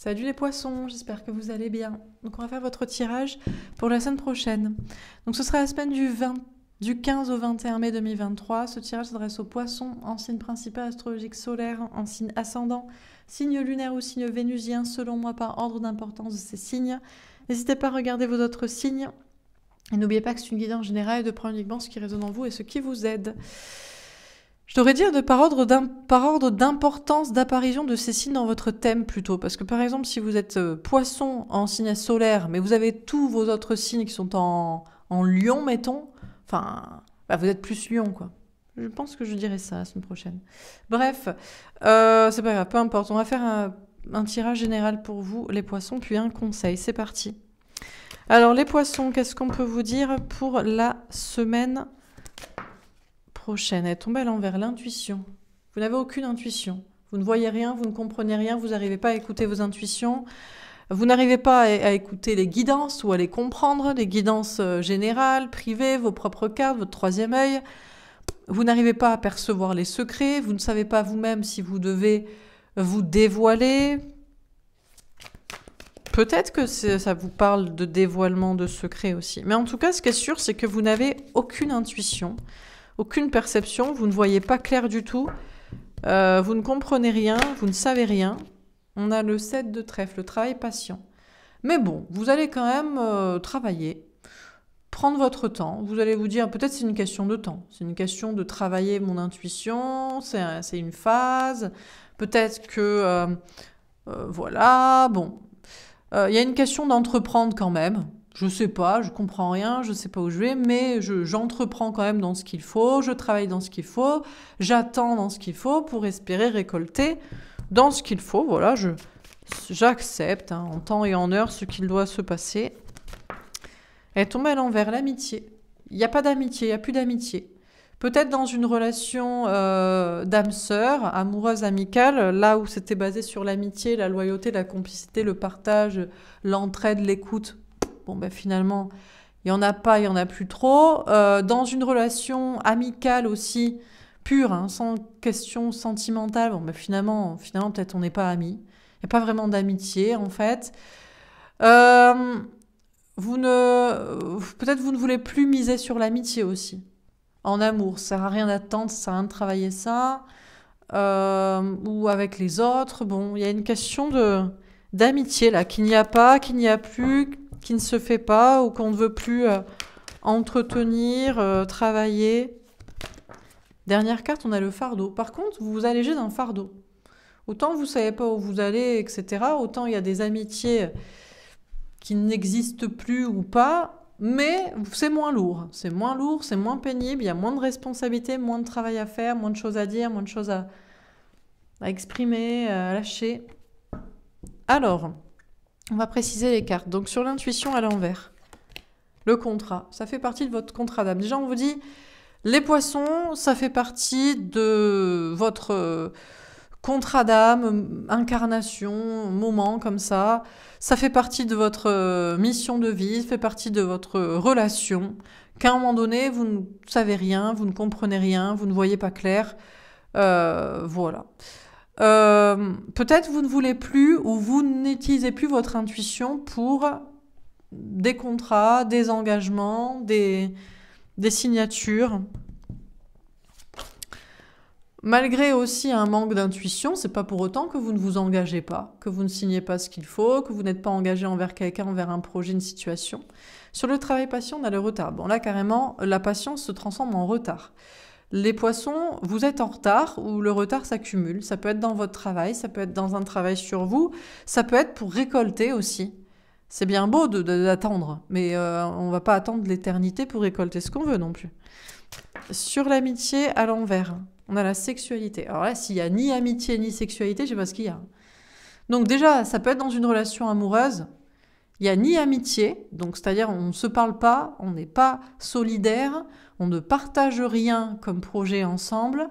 Salut les poissons, j'espère que vous allez bien. Donc on va faire votre tirage pour la semaine prochaine. Donc ce sera la semaine du 20, du 15 au 21 mai 2023. Ce tirage s'adresse aux poissons en signe principal astrologique solaire, en signe ascendant, signe lunaire ou signe vénusien, selon moi par ordre d'importance de ces signes. N'hésitez pas à regarder vos autres signes. Et n'oubliez pas que c'est une guidance générale et de prendre uniquement ce qui résonne en vous et ce qui vous aide. Je devrais dire de par ordre d'importance d'apparition de ces signes dans votre thème plutôt, parce que par exemple si vous êtes euh, poisson en signe solaire, mais vous avez tous vos autres signes qui sont en, lion, mettons, enfin, bah, vous êtes plus lion, quoi. Je pense que je dirai ça la semaine prochaine. Bref, euh, c'est pas grave, peu importe. On va faire un, un, tirage général pour vous, les poissons, puis un conseil. C'est parti. Alors, les poissons, qu'est-ce qu'on peut vous dire pour la semaine prochaine. Elle tombe à l'envers, l'intuition. Vous n'avez aucune intuition. Vous ne voyez rien, vous ne comprenez rien, vous n'arrivez pas à écouter vos intuitions. Vous n'arrivez pas à, à, écouter les guidances ou à les comprendre, les guidances euh, générales, privées, vos propres cartes, votre troisième œil. Vous n'arrivez pas à percevoir les secrets, vous ne savez pas vous-même si vous devez vous dévoiler. Peut-être que ça vous parle de dévoilement de secrets aussi. Mais en tout cas, ce qui est sûr, c'est que vous n'avez aucune intuition aucune perception, vous ne voyez pas clair du tout, euh, vous ne comprenez rien, vous ne savez rien. On a le 7 de trèfle, le travail patient. Mais bon, vous allez quand même euh, travailler, prendre votre temps. Vous allez vous dire, peut-être c'est une question de temps, c'est une question de travailler mon intuition, c'est une phase, peut-être que... Euh, voilà, bon. Il y a une question d'entreprendre quand même je sais pas, je comprends rien, je sais pas où je vais, mais j'entreprends quand même dans ce qu'il faut, je travaille dans ce qu'il faut, j'attends dans ce qu'il faut pour espérer récolter dans ce qu'il faut. Voilà, je j'accepte hein, en temps et en heure ce qu'il doit se passer. Et tombe à l'envers, l'amitié. Il n'y a pas d'amitié, il n'y a plus d'amitié. Peut-être dans une relation euh, d'âme-sœur, amoureuse, amicale, là où c'était basé sur l'amitié, la loyauté, la complicité, le partage, l'entraide, l'écoute, Bon, ben finalement, il n'y en a pas, il n'y en a plus trop. Euh, dans une relation amicale aussi, pure, hein, sans question sentimentale, bon, ben finalement, finalement peut-être on n'est pas amis. Il n'y a pas vraiment d'amitié, en fait. Euh, vous ne, peut-être vous ne voulez plus miser sur l'amitié aussi. En amour, ça ne sert à rien d'attendre, ça sert à rien de travailler ça. Euh, ou avec les autres. Bon, il y a une question de d'amitié là, qu'il n'y a pas, qu'il n'y a plus, qui ne se fait pas ou qu'on ne veut plus euh, entretenir, euh, travailler. Dernière carte, on a le fardeau. Par contre, vous vous allégez d'un fardeau. Autant vous ne savez pas où vous allez, etc., autant il y a des amitiés qui n'existent plus ou pas, mais c'est moins lourd. C'est moins lourd, c'est moins pénible, il y a moins de responsabilités, moins de travail à faire, moins de choses à dire, moins de choses à, à exprimer, euh, à lâcher. Alors, on va préciser les cartes. Donc sur l'intuition à l'envers. Le contrat, ça fait partie de votre contrat d'âme. Déjà, on vous dit, les poissons, ça fait partie de votre euh, contrat d'âme, incarnation, moment comme ça. Ça fait partie de votre euh, mission de vie, ça fait partie de votre euh, relation. Qu'à un moment donné, vous ne savez rien, vous ne comprenez rien, vous ne voyez pas clair. voilà. Euh, peut-être vous ne voulez plus ou vous n'utilisez plus votre intuition pour des contrats, des engagements, des, des signatures. Malgré aussi un manque d'intuition, c'est pas pour autant que vous ne vous engagez pas, que vous ne signez pas ce qu'il faut, que vous n'êtes pas engagé envers quelqu'un, envers un projet, une situation. Sur le travail patient, on a le retard. Bon, là, carrément, la patience se transforme en retard. Les poissons, vous êtes en retard ou le retard s'accumule. Ça peut être dans votre travail, ça peut être dans un travail sur vous, ça peut être pour récolter aussi. C'est bien beau d'attendre, de, mais on euh, on va pas attendre l'éternité pour récolter ce qu'on veut non plus. Sur l'amitié à l'envers, on a la sexualité. Alors là, s'il n'y a ni amitié ni sexualité, je ne sais pas ce qu'il y a. Donc déjà, ça peut être dans une relation amoureuse. Il n'y a ni amitié, donc c'est-à-dire on ne se parle pas, on n'est pas solidaire, on ne partage rien comme projet ensemble,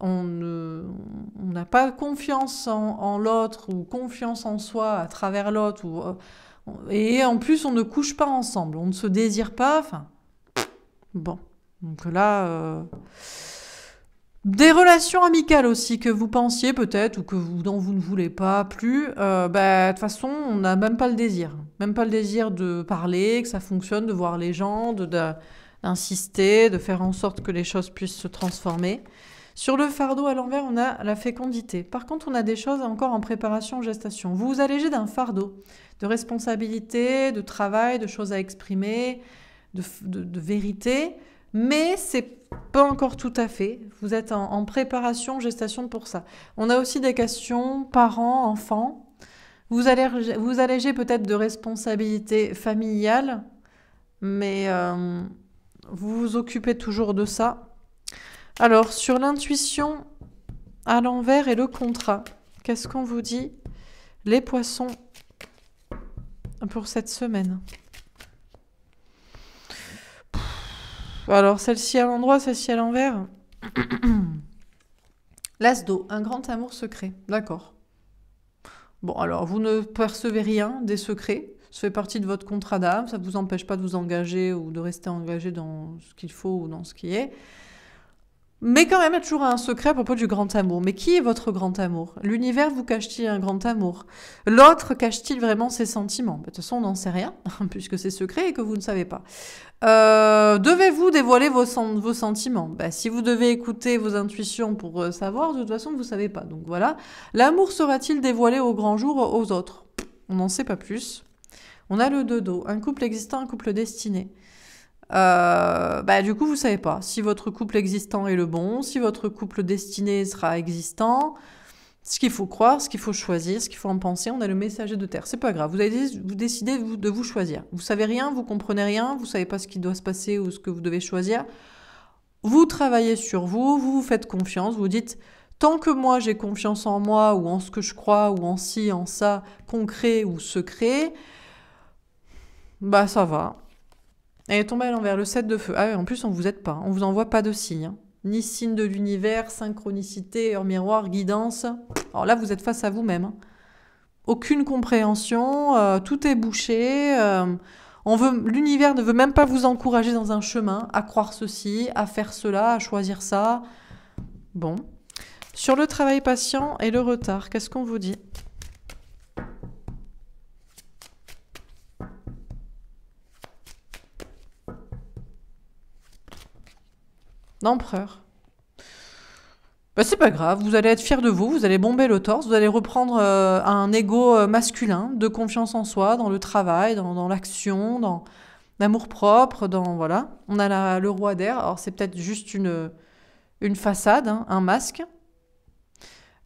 on n'a pas confiance en, l'autre ou confiance en soi à travers l'autre. Euh, et en plus, on ne couche pas ensemble, on ne se désire pas. Enfin, bon. Donc là. Euh, des relations amicales aussi que vous pensiez peut-être ou que vous, dont vous ne voulez pas plus, euh, bah, de toute façon, on n'a même pas le désir. Même pas le désir de parler, que ça fonctionne, de voir les gens, d'insister, de, d'insister, de faire en sorte que les choses puissent se transformer. Sur le fardeau à l'envers, on a la fécondité. Par contre, on a des choses encore en préparation gestation. Vous vous allégez d'un fardeau de responsabilité, de travail, de choses à exprimer, de, de vérité mais c'est pas encore tout à fait. Vous êtes en, préparation, gestation pour ça. On a aussi des questions parents, enfants. Vous allégez, peut-être de responsabilités familiales, mais euh, vous vous occupez toujours de ça. Alors, sur l'intuition à l'envers et le contrat, qu'est-ce qu'on vous dit, les poissons, pour cette semaine alors celle-ci à l'endroit, celle-ci à l'envers. L'asdo, un grand amour secret. D'accord. Bon, alors vous ne percevez rien des secrets. Ça fait partie de votre contrat d'âme. Ça ne vous empêche pas de vous engager ou de rester engagé dans ce qu'il faut ou dans ce qui est. Mais quand même, il y a toujours un secret à propos du grand amour. Mais qui est votre grand amour L'univers vous cache-t-il un grand amour L'autre cache-t-il vraiment ses sentiments bah, De toute façon, on n'en sait rien, puisque c'est secret et que vous ne savez pas. Euh, devez-vous dévoiler vos, sentiments bah, Si vous devez écouter vos intuitions pour euh, savoir, de toute façon, vous ne savez pas. Donc voilà. L'amour sera-t-il dévoilé au grand jour aux autres On n'en sait pas plus. On a le dodo, un couple existant, un couple destiné. Euh, bah, du coup, vous savez pas si votre couple existant est le bon, si votre couple destiné sera existant, ce qu'il faut croire, ce qu'il faut choisir, ce qu'il faut en penser. On a le messager de terre. C'est pas grave. Vous vous décidez de vous, de vous choisir. Vous savez rien, vous comprenez rien, vous savez pas ce qui doit se passer ou ce que vous devez choisir. Vous travaillez sur vous, vous vous faites confiance, vous dites tant que moi j'ai confiance en moi ou en ce que je crois ou en ci, en ça, concret ou secret, bah ça va. Elle est tombée à l'envers, le set de feu. Ah en plus, on vous aide pas, on vous envoie pas de signes. Hein. Ni signe de l'univers, synchronicité, hors miroir, guidance. Alors là, vous êtes face à vous-même. Hein. Aucune compréhension, euh, tout est bouché. Euh, on veut, l'univers ne veut même pas vous encourager dans un chemin, à croire ceci, à faire cela, à choisir ça. Bon. Sur le travail patient et le retard, qu'est-ce qu'on vous dit L'empereur. Bah, c'est pas grave, vous allez être fier de vous, vous allez bomber le torse, vous allez reprendre euh, un ego euh, masculin de confiance en soi, dans le travail, dans, l'action, dans l'amour propre, dans voilà. On a le roi d'air, alors c'est peut-être juste une, une façade, hein, un masque,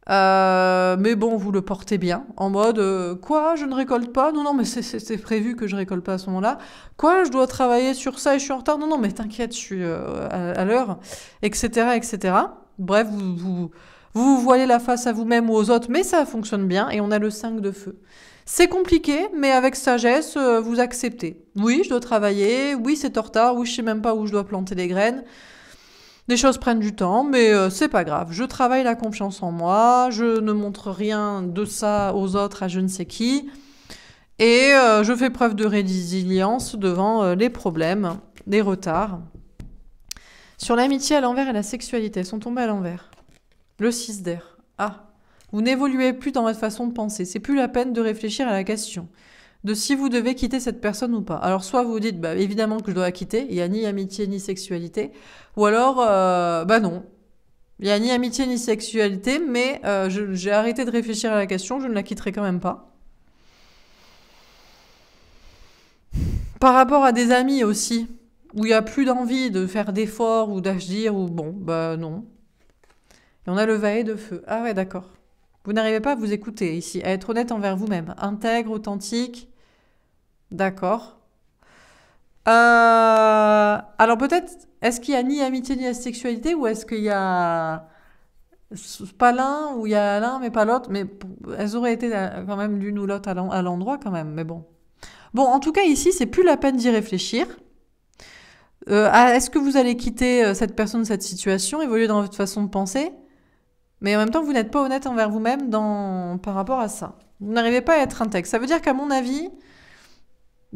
euh, mais bon, vous le portez bien, en mode euh, quoi, je ne récolte pas Non, non, mais c'est prévu que je récolte pas à ce moment-là. Quoi, je dois travailler sur ça et je suis en retard Non, non, mais t'inquiète, je suis euh, à, l'heure, etc., etc. Bref, vous, vous vous la face à vous-même ou aux autres, mais ça fonctionne bien et on a le 5 de feu. C'est compliqué, mais avec sagesse, euh, vous acceptez. Oui, je dois travailler, oui, c'est en retard, oui, je sais même pas où je dois planter les graines. Des choses prennent du temps, mais euh, c'est pas grave. Je travaille la confiance en moi, je ne montre rien de ça aux autres, à je ne sais qui. Et euh, je fais preuve de résilience devant euh, les problèmes, les retards. Sur l'amitié à l'envers et la sexualité, elles sont tombées à l'envers. Le 6 d'air. Ah, vous n'évoluez plus dans votre façon de penser. C'est plus la peine de réfléchir à la question de si vous devez quitter cette personne ou pas. Alors soit vous dites bah, évidemment que je dois la quitter, il n'y a ni amitié ni sexualité, ou alors euh, bah non, il n'y a ni amitié ni sexualité, mais euh, j'ai arrêté de réfléchir à la question, je ne la quitterai quand même pas. Par rapport à des amis aussi, où il n'y a plus d'envie de faire d'efforts ou d'agir, ou bon, bah non. Et on a le et de feu. Ah ouais, d'accord. Vous n'arrivez pas à vous écouter ici, à être honnête envers vous-même, intègre, authentique, D'accord. Euh, alors peut-être, est-ce qu'il y a ni amitié ni asexualité ou est-ce qu'il y a pas l'un ou il y a l'un mais pas l'autre Mais elles auraient été euh, quand même l'une ou l'autre à l'endroit quand même, mais bon. Bon, en tout cas ici, c'est plus la peine d'y réfléchir. Euh, ah, est-ce que vous allez quitter cette personne, cette situation, évoluer dans votre façon de penser Mais en même temps, vous n'êtes pas honnête envers vous-même dans... par rapport à ça. Vous n'arrivez pas à être intègre. Ça veut dire qu'à mon avis,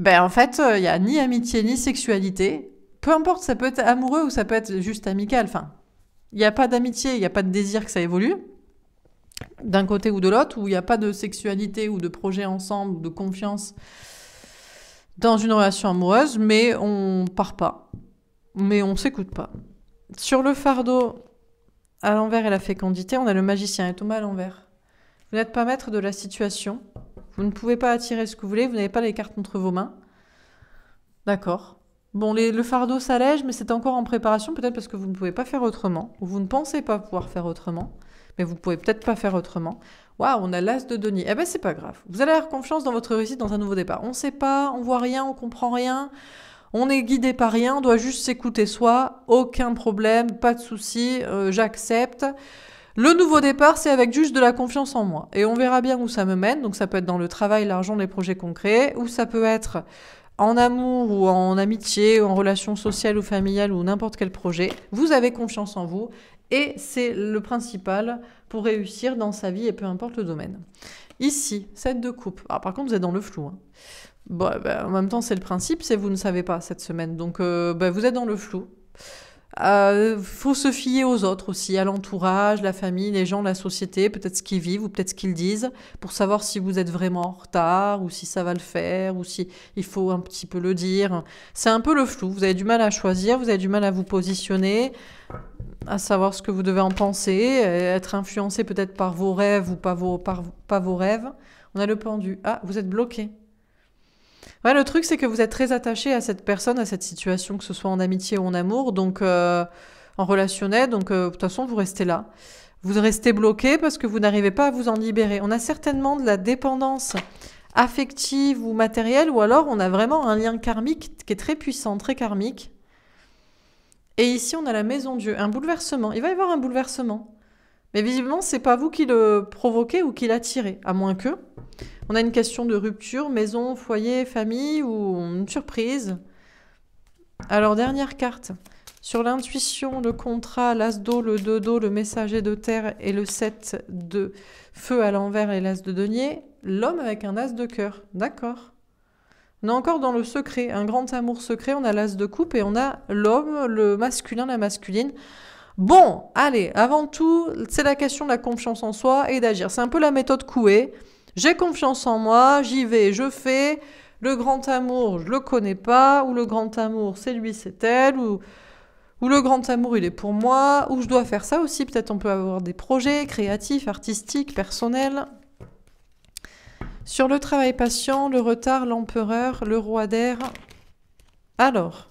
ben, en fait, il euh, n'y a ni amitié ni sexualité. Peu importe, ça peut être amoureux ou ça peut être juste amical. Enfin, il n'y a pas d'amitié, il n'y a pas de désir que ça évolue d'un côté ou de l'autre, où il n'y a pas de sexualité ou de projet ensemble, de confiance dans une relation amoureuse, mais on part pas, mais on s'écoute pas. Sur le fardeau à l'envers et la fécondité, on a le magicien et Thomas à l'envers. Vous n'êtes pas maître de la situation, vous ne pouvez pas attirer ce que vous voulez, vous n'avez pas les cartes entre vos mains. D'accord. Bon, le fardeau s'allège, mais c'est encore en préparation, peut-être parce que vous ne pouvez pas faire autrement, ou vous ne pensez pas pouvoir faire autrement, mais vous ne pouvez peut-être pas faire autrement. Waouh, on a l'as de Denis. Eh ben, c'est pas grave. Vous allez avoir confiance dans votre réussite, dans un nouveau départ. On ne sait pas, on voit rien, on comprend rien, on est guidé par rien, on doit juste s'écouter soi. Aucun problème, pas de souci, euh, j'accepte. Le nouveau départ, c'est avec juste de la confiance en moi. Et on verra bien où ça me mène. Donc ça peut être dans le travail, l'argent, les projets concrets, ou ça peut être en amour ou en amitié, ou en relation sociale ou familiale ou n'importe quel projet. Vous avez confiance en vous et c'est le principal pour réussir dans sa vie et peu importe le domaine. Ici, cette de coupe. Alors, par contre, vous êtes dans le flou. Hein. Ben, en même temps, c'est le principe, c'est vous ne savez pas cette semaine. Donc, euh, ben, vous êtes dans le flou. Il euh, faut se fier aux autres aussi, à l'entourage, la famille, les gens, la société, peut-être ce qu'ils vivent ou peut-être ce qu'ils disent, pour savoir si vous êtes vraiment en retard ou si ça va le faire ou si il faut un petit peu le dire. C'est un peu le flou. Vous avez du mal à choisir, vous avez du mal à vous positionner, à savoir ce que vous devez en penser, euh, être influencé peut-être par vos rêves ou pas vos, par, pas vos rêves. On a le pendu. Ah, vous êtes bloqué le truc, c'est que vous êtes très attaché à cette personne, à cette situation, que ce soit en amitié ou en amour, donc euh, en relationnel. Donc, euh, de toute façon, vous restez là. Vous restez bloqué parce que vous n'arrivez pas à vous en libérer. On a certainement de la dépendance affective ou matérielle, ou alors on a vraiment un lien karmique qui est très puissant, très karmique. Et ici, on a la maison Dieu, un bouleversement. Il va y avoir un bouleversement. Mais visiblement, c'est pas vous qui le provoquez ou qui l'attirez, à moins que on a une question de rupture, maison, foyer, famille ou une surprise. Alors, dernière carte. Sur l'intuition, le contrat, l'as d'eau, le dodo, le messager de terre et le 7 de feu à l'envers et l'as de denier, l'homme avec un as de cœur. D'accord. On est encore dans le secret, un grand amour secret, on a l'as de coupe et on a l'homme, le masculin, la masculine. Bon, allez, avant tout, c'est la question de la confiance en soi et d'agir. C'est un peu la méthode Coué. J'ai confiance en moi, j'y vais, je fais. Le grand amour, je le connais pas. Ou le grand amour, c'est lui, c'est elle. Ou, ou le grand amour, il est pour moi. Ou je dois faire ça aussi. Peut-être on peut avoir des projets créatifs, artistiques, personnels. Sur le travail patient, le retard, l'empereur, le roi d'air. Alors,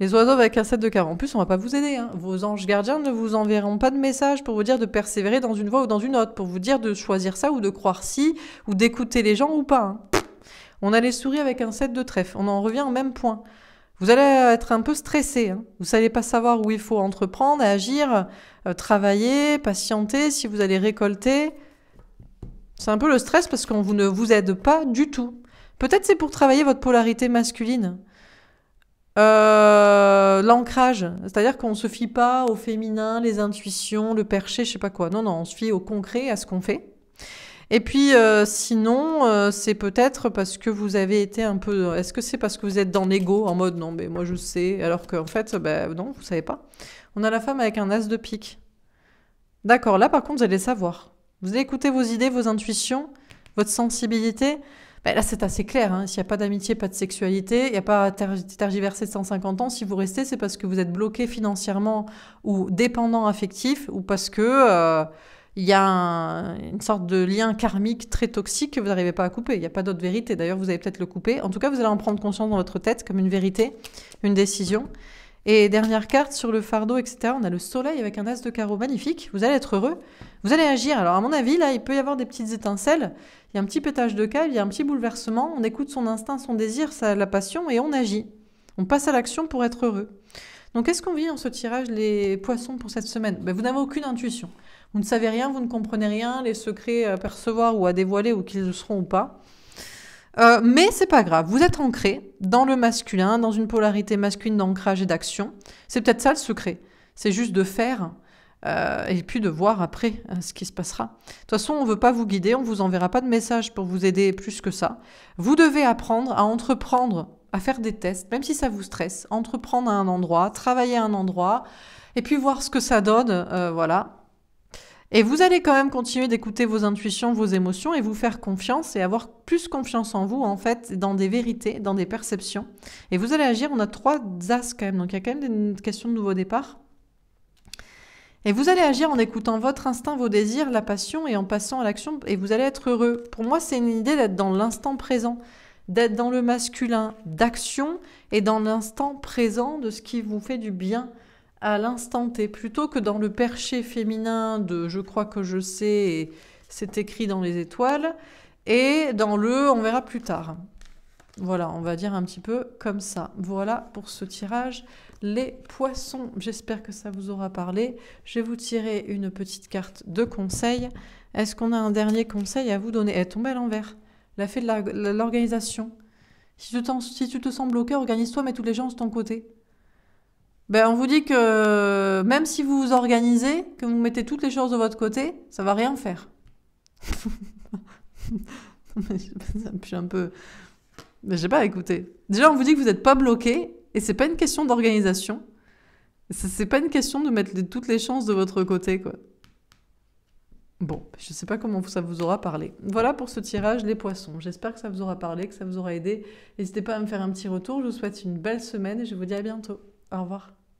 les oiseaux avec un set de carreaux. En plus, on va pas vous aider. Hein. Vos anges gardiens ne vous enverront pas de message pour vous dire de persévérer dans une voie ou dans une autre, pour vous dire de choisir ça ou de croire si, ou d'écouter les gens ou pas. Hein. On a les souris avec un set de trèfle. On en revient au même point. Vous allez être un peu stressé. Hein. Vous savez pas savoir où il faut entreprendre, agir, euh, travailler, patienter, si vous allez récolter. C'est un peu le stress parce qu'on vous ne vous aide pas du tout. Peut-être c'est pour travailler votre polarité masculine. Euh, l'ancrage, c'est-à-dire qu'on ne se fie pas au féminin, les intuitions, le perché, je sais pas quoi. Non, non, on se fie au concret, à ce qu'on fait. Et puis, euh, sinon, euh, c'est peut-être parce que vous avez été un peu. Est-ce que c'est parce que vous êtes dans l'ego, en mode non, mais moi je sais, alors qu'en fait, ben non, vous savez pas. On a la femme avec un as de pique. D'accord, là par contre, vous allez savoir. Vous allez écouter vos idées, vos intuitions, votre sensibilité. Ben là, c'est assez clair. Hein. S'il n'y a pas d'amitié, pas de sexualité, il n'y a pas tergiversé 150 ans. Si vous restez, c'est parce que vous êtes bloqué financièrement ou dépendant affectif ou parce que euh, y a une sorte de lien karmique très toxique que vous n'arrivez pas à couper. Il n'y a pas d'autre vérité. D'ailleurs, vous allez peut-être le couper. En tout cas, vous allez en prendre conscience dans votre tête comme une vérité, une décision. Et dernière carte sur le fardeau, etc. On a le soleil avec un as de carreau magnifique. Vous allez être heureux. Vous allez agir. Alors, à mon avis, là, il peut y avoir des petites étincelles. Il y a un petit pétage de câble, il y a un petit bouleversement, on écoute son instinct, son désir, sa, la passion et on agit. On passe à l'action pour être heureux. Donc qu'est-ce qu'on vit en ce tirage les poissons pour cette semaine ben, Vous n'avez aucune intuition. Vous ne savez rien, vous ne comprenez rien, les secrets à percevoir ou à dévoiler ou qu'ils le seront ou pas. Euh, mais c'est pas grave, vous êtes ancré dans le masculin, dans une polarité masculine d'ancrage et d'action. C'est peut-être ça le secret. C'est juste de faire euh, et puis de voir après hein, ce qui se passera. De toute façon, on ne veut pas vous guider, on ne vous enverra pas de messages pour vous aider plus que ça. Vous devez apprendre à entreprendre, à faire des tests, même si ça vous stresse, entreprendre à un endroit, travailler à un endroit, et puis voir ce que ça donne, euh, voilà. Et vous allez quand même continuer d'écouter vos intuitions, vos émotions, et vous faire confiance, et avoir plus confiance en vous, en fait, dans des vérités, dans des perceptions. Et vous allez agir, on a trois as quand même, donc il y a quand même des questions de nouveau départ et vous allez agir en écoutant votre instinct, vos désirs, la passion et en passant à l'action et vous allez être heureux. Pour moi, c'est une idée d'être dans l'instant présent, d'être dans le masculin d'action et dans l'instant présent de ce qui vous fait du bien à l'instant T, plutôt que dans le perché féminin de je crois que je sais et c'est écrit dans les étoiles et dans le on verra plus tard. Voilà, on va dire un petit peu comme ça. Voilà pour ce tirage. Les poissons, j'espère que ça vous aura parlé. Je vais vous tirer une petite carte de conseil. Est-ce qu'on a un dernier conseil à vous donner Elle est tombée à l'envers. Elle a fait de l'organisation. Si, tu te sens bloqué, organise-toi, mets tous les gens de ton côté. Ben, on vous dit que même si vous vous organisez, que vous mettez toutes les choses de votre côté, ça va rien faire. ça me un peu mais j'ai pas écouté. Déjà, on vous dit que vous n'êtes pas bloqué, et c'est pas une question d'organisation. C'est pas une question de mettre toutes les chances de votre côté, quoi. Bon, je sais pas comment ça vous aura parlé. Voilà pour ce tirage, les poissons. J'espère que ça vous aura parlé, que ça vous aura aidé. N'hésitez pas à me faire un petit retour. Je vous souhaite une belle semaine et je vous dis à bientôt. Au revoir.